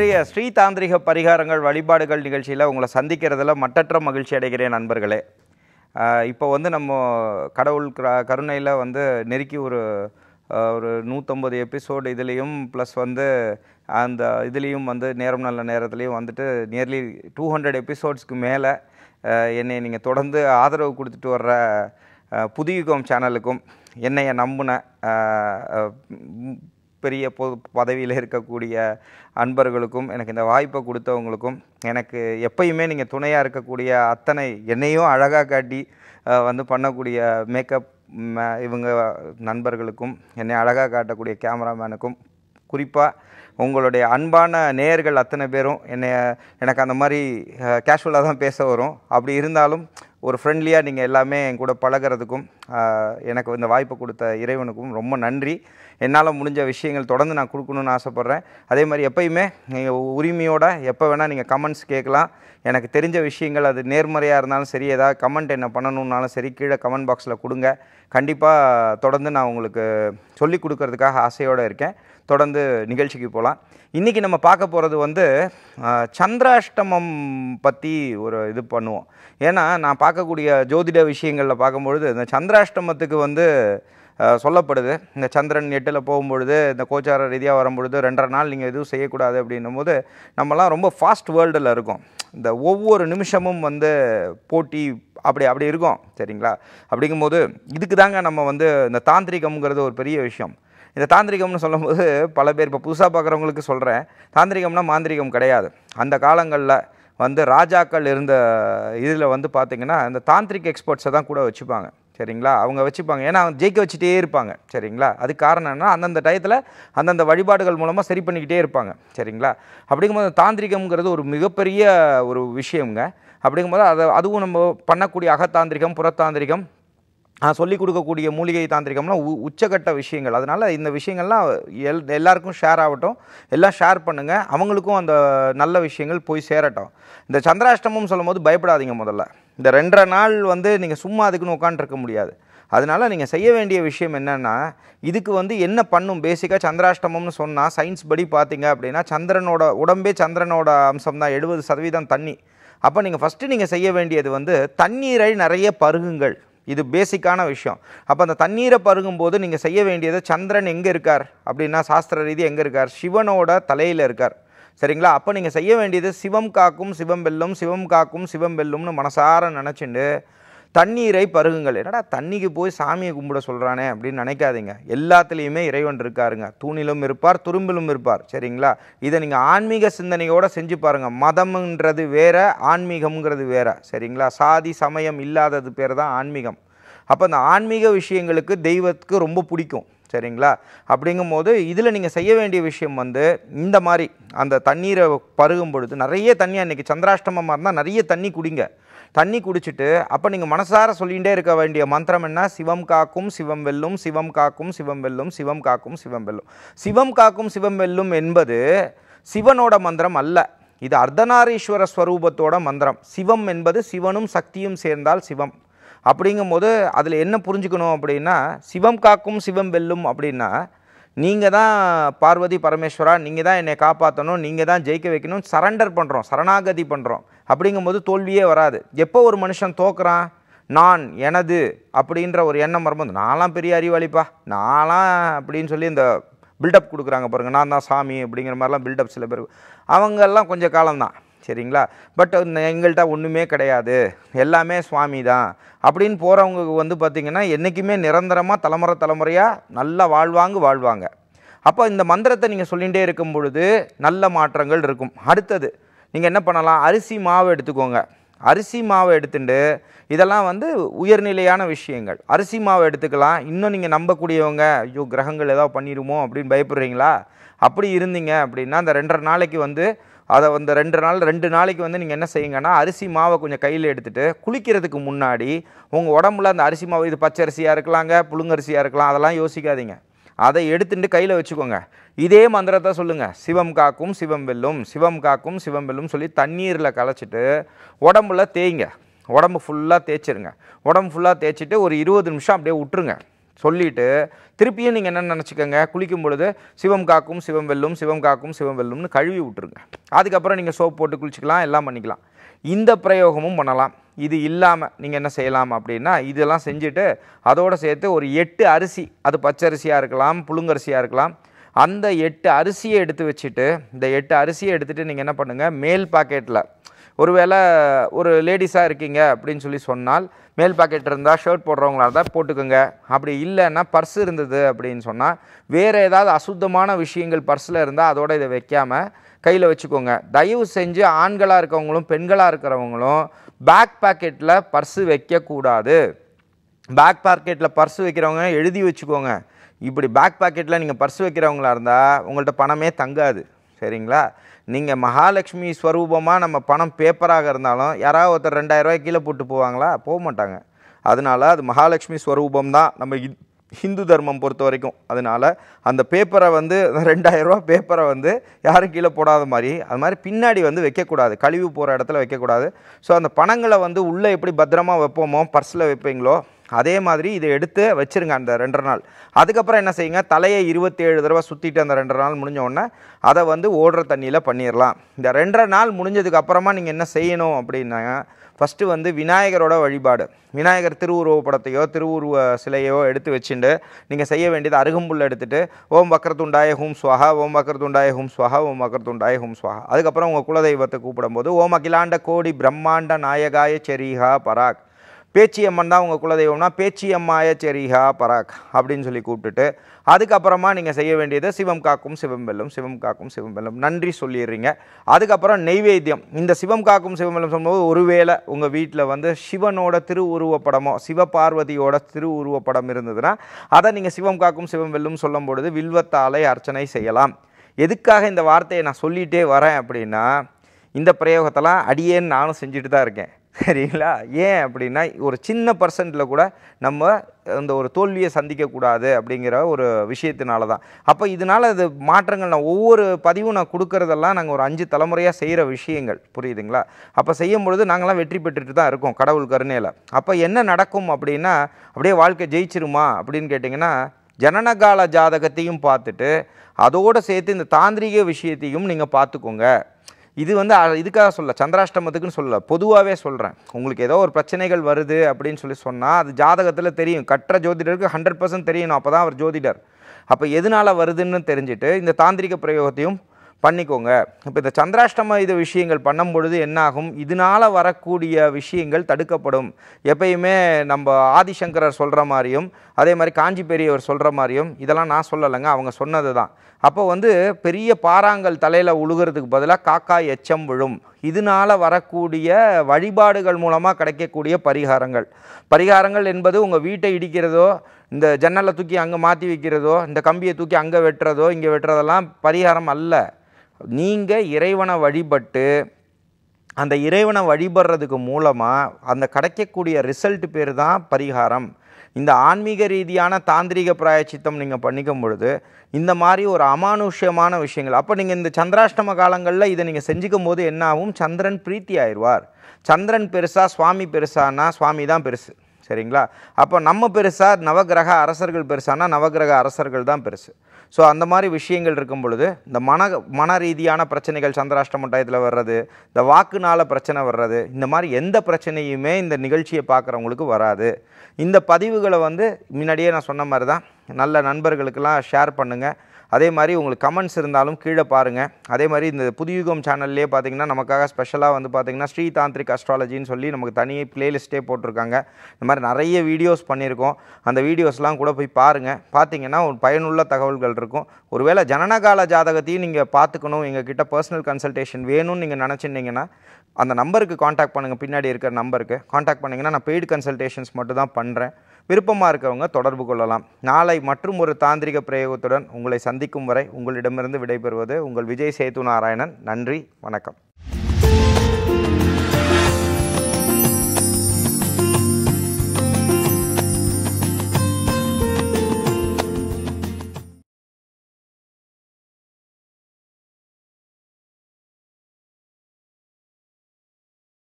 இன்றைய ஸ்ரீ தாந்திரிக பரிகாரங்கள் வழிபாடுகள் நிகழ்ச்சியில் உங்களை சந்திக்கிறதுல மட்டற்ற மகிழ்ச்சி அடைகிறேன் நண்பர்களே இப்போ வந்து நம்ம கடவுள் கருணையில் வந்து நெருக்கி ஒரு ஒரு நூற்றம்பது எபிசோடு இதுலேயும் ப்ளஸ் வந்து அந்த இதுலேயும் வந்து நேரம் நல்ல நேரத்துலேயும் வந்துட்டு நியர்லி டூ ஹண்ட்ரட் எபிசோட்ஸ்க்கு மேலே என்னை நீங்கள் தொடர்ந்து ஆதரவு கொடுத்துட்டு வர்ற புதியுகம் சேனலுக்கும் என்னையை நம்பின பெரிய பொ பதவியில் இருக்கக்கூடிய அன்பர்களுக்கும் எனக்கு இந்த வாய்ப்பை கொடுத்தவங்களுக்கும் எனக்கு எப்பயுமே நீங்கள் துணையாக இருக்கக்கூடிய அத்தனை என்னையும் அழகாக காட்டி வந்து பண்ணக்கூடிய மேக்கப் இவங்க நண்பர்களுக்கும் என்னை அழகாக காட்டக்கூடிய கேமராமேனுக்கும் குறிப்பாக உங்களுடைய அன்பான நேயர்கள் அத்தனை பேரும் என்னை எனக்கு அந்த மாதிரி கேஷுவலாக தான் பேச வரும் அப்படி இருந்தாலும் ஒரு ஃப்ரெண்ட்லியாக நீங்கள் எல்லாமே என் கூட பழகிறதுக்கும் எனக்கு இந்த வாய்ப்பு கொடுத்த இறைவனுக்கும் ரொம்ப நன்றி என்னால் முடிஞ்ச விஷயங்கள் தொடர்ந்து நான் கொடுக்கணும்னு ஆசைப்பட்றேன் அதே மாதிரி எப்பயுமே நீங்கள் உரிமையோடு எப்போ வேணால் நீங்கள் கமெண்ட்ஸ் கேட்கலாம் எனக்கு தெரிஞ்ச விஷயங்கள் அது நேர்மறையாக இருந்தாலும் சரி ஏதாவது கமெண்ட் என்ன பண்ணணுன்னாலும் சரி கீழே கமெண்ட் பாக்ஸில் கொடுங்க கண்டிப்பாக தொடர்ந்து நான் உங்களுக்கு சொல்லிக் கொடுக்கறதுக்காக ஆசையோடு இருக்கேன் தொடர்ந்து நிகழ்ச்சிக்கு போகலாம் இன்றைக்கி நம்ம பார்க்க போகிறது வந்து சந்திராஷ்டமம் பற்றி ஒரு இது பண்ணுவோம் ஏன்னா நான் பார்க்கக்கூடிய ஜோதிட விஷயங்களில் பார்க்கும்பொழுது இந்த சந்திராஷ்டமத்துக்கு வந்து சொல்லப்படுது இந்த சந்திரன் எட்டில் போகும்பொழுது இந்த கோச்சார ரீதியாக வரும்பொழுது ரெண்டரை நாள் நீங்கள் எதுவும் செய்யக்கூடாது அப்படின்னும் போது நம்மலாம் ரொம்ப ஃபாஸ்ட் வேர்ல்டில் இருக்கும் இந்த ஒவ்வொரு நிமிஷமும் வந்து போட்டி அப்படி அப்படி இருக்கும் சரிங்களா அப்படிங்கும்போது இதுக்கு தாங்க நம்ம வந்து இந்த தாந்திரிகம்ங்கிறது ஒரு பெரிய விஷயம் இந்த தாந்திரிகம்னு சொல்லும்போது பல பேர் இப்போ புதுசாக பார்க்குறவங்களுக்கு சொல்கிறேன் தாந்திரிகம்னா மாந்திரிகம் கிடையாது அந்த காலங்களில் வந்து ராஜாக்கள் இருந்த இதில் வந்து பார்த்திங்கன்னா அந்த தாந்திரிக் எக்ஸ்பர்ட்ஸை தான் கூட வச்சுப்பாங்க சரிங்களா அவங்க வச்சுப்பாங்க ஏன்னா அவங்க ஜெயிக்க வச்சுட்டே இருப்பாங்க சரிங்களா அது காரணம்னா அந்தந்த டயத்தில் அந்தந்த வழிபாடுகள் மூலமாக சரி பண்ணிக்கிட்டே இருப்பாங்க சரிங்களா அப்படிங்கும்போது தாந்திரிகம்ங்கிறது ஒரு மிகப்பெரிய ஒரு விஷயங்க அப்படிங்கும்போது அதை அதுவும் நம்ம பண்ணக்கூடிய அகத்தாந்திரிகம் புறத்தாந்திரிகம் சொல்லிக் கொடுக்கக்கூடிய மூலிகை தாந்திரிகம்லாம் உ உச்சகட்ட விஷயங்கள் அதனால் இந்த விஷயங்கள்லாம் எல் எல்லாருக்கும் ஷேர் ஆகட்டும் எல்லாம் ஷேர் பண்ணுங்கள் அவங்களுக்கும் அந்த நல்ல விஷயங்கள் போய் சேரட்டும் இந்த சந்திராஷ்டமம் சொல்லும்போது பயப்படாதீங்க முதல்ல இந்த ரெண்டரை நாள் வந்து நீங்கள் சும்மா அதுக்குன்னு உட்காந்துருக்க முடியாது அதனால் நீங்கள் செய்ய வேண்டிய விஷயம் என்னென்னா இதுக்கு வந்து என்ன பண்ணும் பேசிக்காக சந்திராஷ்டமம்னு சொன்னால் சயின்ஸ் படி பார்த்தீங்க அப்படின்னா சந்திரனோட உடம்பே சந்திரனோட அம்சம் தான் எழுபது சதவீதம் தண்ணி அப்போ நீங்கள் ஃபஸ்ட்டு நீங்கள் செய்ய வேண்டியது வந்து தண்ணீரை நிறைய பருகுங்கள் இது பேசிக்கான விஷயம் அப்போ அந்த தண்ணீரை பருகும்போது நீங்கள் செய்ய வேண்டியது சந்திரன் எங்கே இருக்கார் அப்படின்னா சாஸ்திர ரீதி எங்கே இருக்கார் சிவனோட தலையில் இருக்கார் சரிங்களா அப்போ நீங்கள் செய்ய வேண்டியது சிவம் காக்கும் சிவம் வெல்லும் சிவம் காக்கும் சிவம் வெல்லும்னு மனசார நினச்சிண்டு தண்ணீரை பருகுங்கள் என்னடா தண்ணிக்கு போய் சாமியை கும்பிட சொல்கிறானே அப்படின்னு நினைக்காதீங்க எல்லாத்துலேயுமே இறைவன் இருக்காருங்க தூணிலும் இருப்பார் துரும்பிலும் இருப்பார் சரிங்களா இதை நீங்கள் ஆன்மீக சிந்தனையோடு செஞ்சு பாருங்கள் மதம்ன்றது வேற ஆன்மீகம்ங்கிறது வேற சரிங்களா சாதி சமயம் இல்லாதது பேர் தான் ஆன்மீகம் அப்போ அந்த ஆன்மீக விஷயங்களுக்கு தெய்வத்துக்கு ரொம்ப பிடிக்கும் சரிங்களா அப்படிங்கும் போது இதில் நீங்கள் செய்ய வேண்டிய விஷயம் வந்து இந்த மாதிரி அந்த தண்ணீரை பருகும் பொழுது நிறைய தண்ணி அன்றைக்கி சந்திராஷ்டமமாக இருந்தால் நிறைய தண்ணி குடிங்க தண்ணி குடிச்சிட்டு அப்போ நீங்கள் மனசார சொல்லிகிட்டே இருக்க வேண்டிய மந்திரம் என்ன சிவம் காக்கும் சிவம் வெல்லும் சிவம் காக்கும் சிவம் வெல்லும் சிவம் காக்கும் சிவம் வெல்லும் சிவம் காக்கும் சிவம் வெல்லும் என்பது சிவனோட மந்திரம் அல்ல இது அர்த்தநாரீஸ்வர ஸ்வரூபத்தோட மந்திரம் சிவம் என்பது சிவனும் சக்தியும் சேர்ந்தால் சிவம் அப்படிங்கும்போது அதில் என்ன புரிஞ்சுக்கணும் அப்படின்னா சிவம் காக்கும் சிவம் வெல்லும் அப்படின்னா நீங்கள் தான் பார்வதி பரமேஸ்வரா நீங்கள் தான் என்னை காப்பாற்றணும் நீங்கள் தான் ஜெயிக்க வைக்கணும் சரண்டர் பண்ணுறோம் சரணாகதி பண்ணுறோம் அப்படிங்கும்போது தோல்வியே வராது எப்போ ஒரு மனுஷன் தோக்குறான் நான் எனது அப்படின்ற ஒரு எண்ணம் வரும்போது நான்லாம் பெரிய அறிவாளிப்பா நான்லாம் அப்படின்னு சொல்லி இந்த பில்டப் கொடுக்குறாங்க பாருங்கள் நான் தான் சாமி அப்படிங்கிற மாதிரிலாம் பில்டப் சில பேர் அவங்கெல்லாம் கொஞ்சம் காலம்தான் சரிங்களா பட் எங்கள்கிட்ட ஒன்றுமே கிடையாது எல்லாமே சுவாமி தான் அப்படின்னு போகிறவங்க வந்து பார்த்திங்கன்னா என்றைக்குமே நிரந்தரமாக தலைமுறை தலைமுறையாக நல்லா வாழ்வாங்க வாழ்வாங்க அப்போ இந்த மந்திரத்தை நீங்கள் சொல்லிகிட்டே இருக்கும் பொழுது நல்ல மாற்றங்கள் இருக்கும் அடுத்தது நீங்கள் என்ன பண்ணலாம் அரிசி மாவு எடுத்துக்கோங்க அரிசி மாவை எடுத்துட்டு இதெல்லாம் வந்து உயர்நிலையான விஷயங்கள் அரிசி மாவை எடுத்துக்கலாம் இன்னும் நீங்கள் நம்பக்கூடியவங்க ஐயோ கிரகங்கள் ஏதாவது பண்ணிடுமோ அப்படின்னு பயப்படுறீங்களா அப்படி இருந்தீங்க அப்படின்னா அந்த ரெண்டரை நாளைக்கு வந்து அதை வந்து ரெண்டு நாள் ரெண்டு நாளைக்கு வந்து நீங்கள் என்ன செய்யுங்கன்னா அரிசி மாவை கொஞ்சம் கையில் எடுத்துகிட்டு குளிக்கிறதுக்கு முன்னாடி உங்கள் உடம்புல அந்த அரிசி மாவு இது பச்சை அரிசியாக இருக்கலாங்க புழுங்கரிசியாக இருக்கலாம் அதெல்லாம் யோசிக்காதீங்க அதை எடுத்துட்டு கையில் வச்சுக்கோங்க இதே மந்திரத்தை சொல்லுங்கள் சிவம் காக்கும் சிவம் வெல்லும் சிவம் காக்கும் சிவம் வெல்லும் சொல்லி தண்ணீரில் கலைச்சிட்டு உடம்புல தேய்ங்க உடம்பு ஃபுல்லாக தேய்ச்சிருங்க உடம்பு ஃபுல்லாக தேய்ச்சிட்டு ஒரு இருபது நிமிஷம் அப்படியே விட்டுருங்க சொல்லிவிட்டு திருப்பியும் நீங்கள் என்னென்னு நினச்சிக்கோங்க குளிக்கும் பொழுது சிவம் காக்கும் சிவம் வெல்லும் சிவம் காக்கும் சிவம் வெல்லும்னு கழுவி விட்டுருங்க அதுக்கப்புறம் நீங்கள் சோப் போட்டு குளிச்சிக்கலாம் எல்லாம் பண்ணிக்கலாம் இந்த பிரயோகமும் பண்ணலாம் இது இல்லாமல் நீங்கள் என்ன செய்யலாம் அப்படின்னா இதெல்லாம் செஞ்சுட்டு அதோடு சேர்த்து ஒரு எட்டு அரிசி அது பச்சரிசியாக இருக்கலாம் புழுங்கரிசியாக இருக்கலாம் அந்த எட்டு அரிசியை எடுத்து வச்சுட்டு இந்த எட்டு அரிசியை எடுத்துகிட்டு நீங்கள் என்ன பண்ணுங்கள் மேல் பாக்கெட்டில் ஒருவேளை ஒரு லேடிஸாக இருக்கீங்க அப்படின்னு சொல்லி சொன்னால் மேல் பாக்கெட் இருந்தால் ஷர்ட் போடுறவங்களா இருந்தால் போட்டுக்கோங்க அப்படி இல்லைன்னா பர்ஸ் இருந்தது அப்படின்னு சொன்னால் வேறு ஏதாவது அசுத்தமான விஷயங்கள் பர்ஸில் இருந்தால் அதோட இதை வைக்காமல் கையில் வச்சுக்கோங்க தயவு செஞ்சு ஆண்களாக இருக்கவங்களும் பெண்களாக இருக்கிறவங்களும் பேக் பாக்கெட்டில் பர்ஸு வைக்கக்கூடாது பேக் பாக்கெட்டில் பர்ஸ் வைக்கிறவங்க எழுதி வச்சுக்கோங்க இப்படி பேக் பாக்கெட்டில் நீங்கள் பர்ஸ் வைக்கிறவங்களா இருந்தால் உங்கள்கிட்ட பணமே தங்காது சரிங்களா நீங்கள் மகாலட்சுமி ஸ்வரூபமாக நம்ம பணம் பேப்பராக இருந்தாலும் யாராவது ஒருத்தர் ரெண்டாயிரரூவாய் கீழே போட்டு போவாங்களா போக மாட்டாங்க அதனால் அது மகாலட்சுமி ஸ்வரூபம் தான் நம்ம ஹிந்து தர்மம் பொறுத்த வரைக்கும் அதனால் அந்த பேப்பரை வந்து ரெண்டாயிரரூவா பேப்பரை வந்து யாரும் கீழே போடாத மாதிரி அது மாதிரி பின்னாடி வந்து வைக்கக்கூடாது கழிவு போகிற இடத்துல வைக்கக்கூடாது ஸோ அந்த பணங்களை வந்து உள்ளே எப்படி பத்திரமாக வைப்போமோ பர்ஸில் வைப்பீங்களோ அதே மாதிரி இதை எடுத்து வச்சுருங்க அந்த ரெண்டரை நாள் அதுக்கப்புறம் என்ன செய்யுங்க தலையை இருபத்தேழு தடவை சுற்றிட்டு அந்த ரெண்டரை நாள் முடிஞ்ச அதை வந்து ஓடுற தண்ணியில் பண்ணிடலாம் இந்த ரெண்டரை நாள் முடிஞ்சதுக்கப்புறமா நீங்கள் என்ன செய்யணும் அப்படின்னா ஃபஸ்ட்டு வந்து விநாயகரோட வழிபாடு விநாயகர் திருவுருவ படத்தையோ திருவுருவ சிலையோ எடுத்து வச்சுட்டு நீங்கள் செய்ய வேண்டியது அருகம்புல் எடுத்துகிட்டு ஓம் வக்கரத்துண்டாய ஹூம் ஸ்வஹா ஓம் வக்கரத்துண்டாய ஹூம் ஸ்வஹா ஓம் வக்கரத்துண்டாய ஹூம் ஸ்வஹா அதுக்கப்புறம் உங்கள் குலதெய்வத்தை கூப்பிடும்போது ஓம் அகிலாண்ட கோடி பிரம்மாண்ட நாயகாய செரிகா பராக் பேச்சியம்மன் தான் உங்கள் குலதெய்வம்னா பேச்சியம்மாய செரிகா பராக் அப்படின்னு சொல்லி கூப்பிட்டுட்டு அதுக்கப்புறமா நீங்கள் செய்ய வேண்டியது சிவம் காக்கும் சிவம் வெல்லும் சிவம் காக்கும் சிவம் வெல்லும் நன்றி சொல்லிடுறீங்க அதுக்கப்புறம் நெய்வேத்தியம் இந்த சிவம் காக்கும் சிவம் வெல்லும் சொல்லும்போது ஒருவேளை உங்கள் வீட்டில் வந்து சிவனோட திருவுருவப்படமோ சிவபார்வதியோட திருவுருவப்படம் இருந்ததுன்னா அதை நீங்கள் சிவம் காக்கும் சிவம் வெல்லும் சொல்லும் பொழுது வில்வத்தாலை அர்ச்சனை செய்யலாம் எதுக்காக இந்த வார்த்தையை நான் சொல்லிகிட்டே வரேன் அப்படின்னா இந்த பிரயோகத்தெல்லாம் அடியேன்னு நானும் செஞ்சுட்டு தான் இருக்கேன் சரிங்களா ஏன் அப்படின்னா ஒரு சின்ன பர்சன்ட்டில் கூட நம்ம அந்த ஒரு தோல்வியை சந்திக்கக்கூடாது அப்படிங்கிற ஒரு விஷயத்தினால தான் அப்போ இதனால் அது மாற்றங்கள் நான் ஒவ்வொரு பதிவும் நான் கொடுக்குறதெல்லாம் நாங்கள் ஒரு அஞ்சு தலைமுறையாக செய்கிற விஷயங்கள் புரியுதுங்களா அப்போ செய்யும் பொழுது நாங்களாம் வெற்றி பெற்றுட்டு தான் இருக்கோம் கடவுள் கருணையில் அப்போ என்ன நடக்கும் அப்படின்னா அப்படியே வாழ்க்கை ஜெயிச்சிருமா அப்படின்னு கேட்டிங்கன்னா ஜனனகால ஜாதகத்தையும் பார்த்துட்டு அதோடு சேர்த்து இந்த தாந்திரிக விஷயத்தையும் நீங்கள் பார்த்துக்கோங்க இது வந்து இதுக்காக சொல்ல சந்திராஷ்டமத்துக்குன்னு சொல்ல பொதுவாகவே சொல்கிறேன் உங்களுக்கு ஏதோ ஒரு பிரச்சனைகள் வருது அப்படின்னு சொல்லி சொன்னால் அது ஜாதகத்தில் தெரியும் கற்ற ஜோதிடருக்கு ஹண்ட்ரட் பர்சன்ட் தெரியணும் அப்போ தான் அவர் ஜோதிடர் அப்போ எதனால் வருதுன்னு தெரிஞ்சுட்டு இந்த தாந்திரிக பிரயோகத்தையும் பண்ணிக்கோங்க இப்போ இந்த சந்திராஷ்டம இது விஷயங்கள் பண்ணும் பொழுது என்னாகும் இதனால் வரக்கூடிய விஷயங்கள் தடுக்கப்படும் எப்பயுமே நம்ம ஆதிசங்கரர் சொல்கிற மாதிரியும் அதே மாதிரி காஞ்சி பெரியவர் சொல்கிற மாதிரியும் இதெல்லாம் நான் சொல்லலைங்க அவங்க சொன்னது தான் அப்போ வந்து பெரிய பாறாங்கல் தலையில் உழுகிறதுக்கு பதிலாக காக்கா எச்சம் விழும் இதனால் வரக்கூடிய வழிபாடுகள் மூலமாக கிடைக்கக்கூடிய பரிகாரங்கள் பரிகாரங்கள் என்பது உங்கள் வீட்டை இடிக்கிறதோ இந்த ஜன்னலை தூக்கி அங்கே மாற்றி வைக்கிறதோ இந்த கம்பியை தூக்கி அங்கே வெட்டுறதோ இங்கே வெட்டுறதெல்லாம் பரிகாரம் அல்ல நீங்கள் இறைவனை வழிபட்டு அந்த இறைவனை வழிபடுறதுக்கு மூலமாக அந்த கிடைக்கக்கூடிய ரிசல்ட் பேர் தான் பரிகாரம் இந்த ஆன்மீக ரீதியான தாந்திரிக பிராயச்சித்தம் நீங்கள் பண்ணிக்கும் பொழுது இந்த மாதிரி ஒரு அமானுஷ்யமான விஷயங்கள் அப்போ நீங்கள் இந்த சந்திராஷ்டம காலங்களில் இதை நீங்கள் செஞ்சுக்கும் போது என்னாகும் சந்திரன் பிரீத்தி ஆயிடுவார் சந்திரன் பெருசா சுவாமி பெருசானா சுவாமி தான் பெருசு சரிங்களா அப்போ நம்ம பெருசாக நவகிரக அரசர்கள் பெருசானா நவகிரக அரசர்கள் தான் பெருசு ஸோ அந்த மாதிரி விஷயங்கள் இருக்கும் பொழுது இந்த மன மன ரீதியான பிரச்சனைகள் சந்திராஷ்டம டயத்தில் வர்றது இந்த வாக்குனால பிரச்சனை வர்றது இந்த மாதிரி எந்த பிரச்சனையுமே இந்த நிகழ்ச்சியை பார்க்குறவங்களுக்கு வராது இந்த பதிவுகளை வந்து முன்னாடியே நான் சொன்ன மாதிரி தான் நல்ல நண்பர்களுக்கெல்லாம் ஷேர் பண்ணுங்கள் அதே மாதிரி உங்களுக்கு கமெண்ட்ஸ் இருந்தாலும் கீழே பாருங்கள் அதே மாதிரி இந்த புதுயுகம் சேனல்லே பார்த்தீங்கன்னா நமக்காக ஸ்பெஷலாக வந்து பார்த்திங்கன்னா ஸ்ரீ தாந்திரிக் அஸ்ட்ராலஜின்னு சொல்லி நமக்கு தனியே ப்ளேலிஸ்ட்டே போட்டிருக்காங்க இந்த மாதிரி நிறைய வீடியோஸ் பண்ணியிருக்கோம் அந்த வீடியோஸ்லாம் கூட போய் பாருங்கள் பார்த்தீங்கன்னா ஒரு பயனுள்ள தகவல்கள் இருக்கும் ஒருவேளை ஜனனகால ஜாதகத்தையும் நீங்கள் பார்த்துக்கணும் எங்ககிட்ட பர்சனல் கன்சல்டேஷன் வேணும்னு நீங்கள் நினச்சிருந்தீங்கன்னா அந்த நம்பருக்கு காண்டாக்ட் பண்ணுங்கள் பின்னாடி இருக்கிற நம்பருக்கு காண்டாக்ட் பண்ணிங்கன்னா நான் பெய்டு கன்சல்டேஷன்ஸ் மட்டும் தான் பண்ணுறேன் விருப்பமாக இருக்கிறவங்க தொடர்பு கொள்ளலாம் நாளை மற்றும் ஒரு தாந்திரிக பிரயோகத்துடன் உங்களை சந்திக்கும் வரை உங்களிடமிருந்து விடைபெறுவது உங்கள் விஜய் சேது நாராயணன் நன்றி வணக்கம்